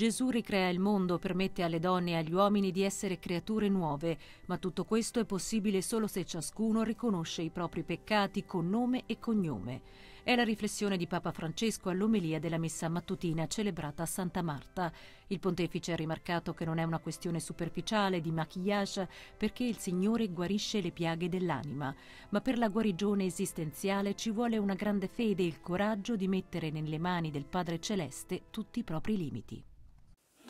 Gesù ricrea il mondo, permette alle donne e agli uomini di essere creature nuove, ma tutto questo è possibile solo se ciascuno riconosce i propri peccati con nome e cognome. È la riflessione di Papa Francesco all'omelia della messa mattutina celebrata a Santa Marta. Il pontefice ha rimarcato che non è una questione superficiale di maquillage perché il Signore guarisce le piaghe dell'anima, ma per la guarigione esistenziale ci vuole una grande fede e il coraggio di mettere nelle mani del Padre Celeste tutti i propri limiti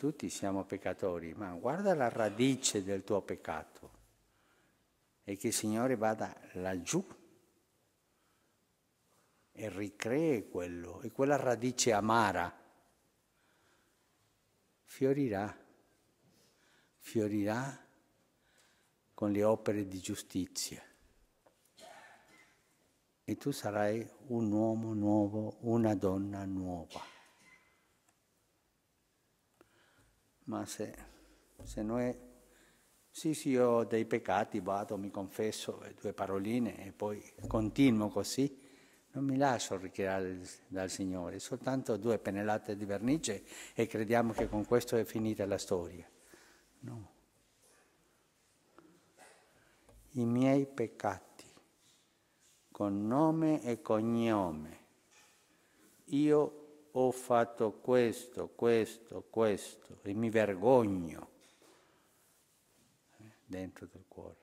tutti siamo peccatori, ma guarda la radice del tuo peccato e che il Signore vada laggiù e ricree quello, e quella radice amara fiorirà, fiorirà con le opere di giustizia. E tu sarai un uomo nuovo, una donna nuova. ma se, se è... sì sì ho dei peccati, vado, mi confesso due paroline e poi continuo così, non mi lascio ritirare dal Signore, soltanto due pennellate di vernice e crediamo che con questo è finita la storia. No. I miei peccati, con nome e cognome, io ho fatto questo, questo, questo e mi vergogno eh, dentro del cuore.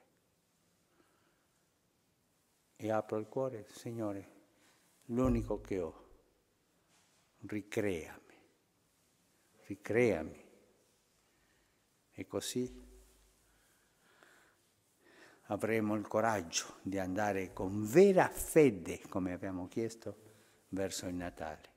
E apro il cuore, Signore, l'unico che ho, ricreami, ricreami. E così avremo il coraggio di andare con vera fede, come abbiamo chiesto, verso il Natale.